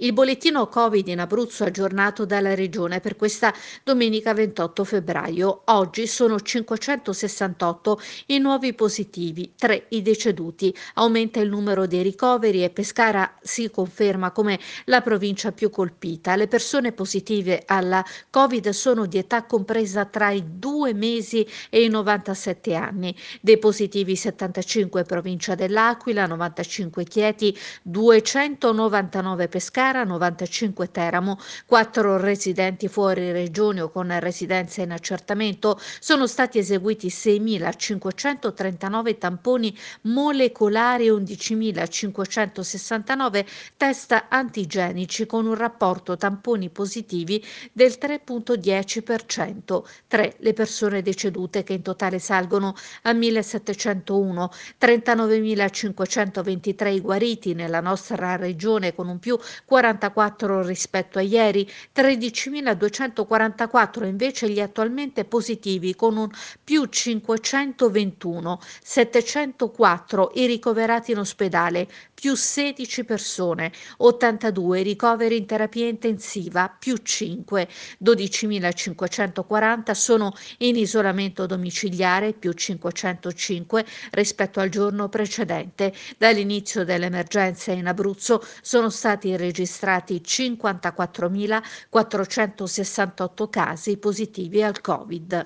Il bollettino Covid in Abruzzo aggiornato dalla Regione per questa domenica 28 febbraio. Oggi sono 568 i nuovi positivi, 3 i deceduti. Aumenta il numero dei ricoveri e Pescara si conferma come la provincia più colpita. Le persone positive alla Covid sono di età compresa tra i 2 mesi e i 97 anni. Dei positivi 75 provincia dell'Aquila, 95 Chieti, 299 Pescara Matera, 95 Teramo, 4 residenti fuori regione o con residenza in accertamento, sono stati eseguiti 6.539 tamponi molecolari e 11.569 test antigenici con un rapporto tamponi positivi del 3.10%, 3 le persone decedute che in totale salgono a 1.701, 39.523 i guariti nella nostra regione con un più 40 44 rispetto a ieri, 13.244 invece gli attualmente positivi con un più 521, 704 i ricoverati in ospedale, più 16 persone, 82 ricoveri in terapia intensiva, più 5, 12.540 sono in isolamento domiciliare, più 505 rispetto al giorno precedente. Dall'inizio dell'emergenza in Abruzzo sono stati registrati registrati 54.468 casi positivi al Covid.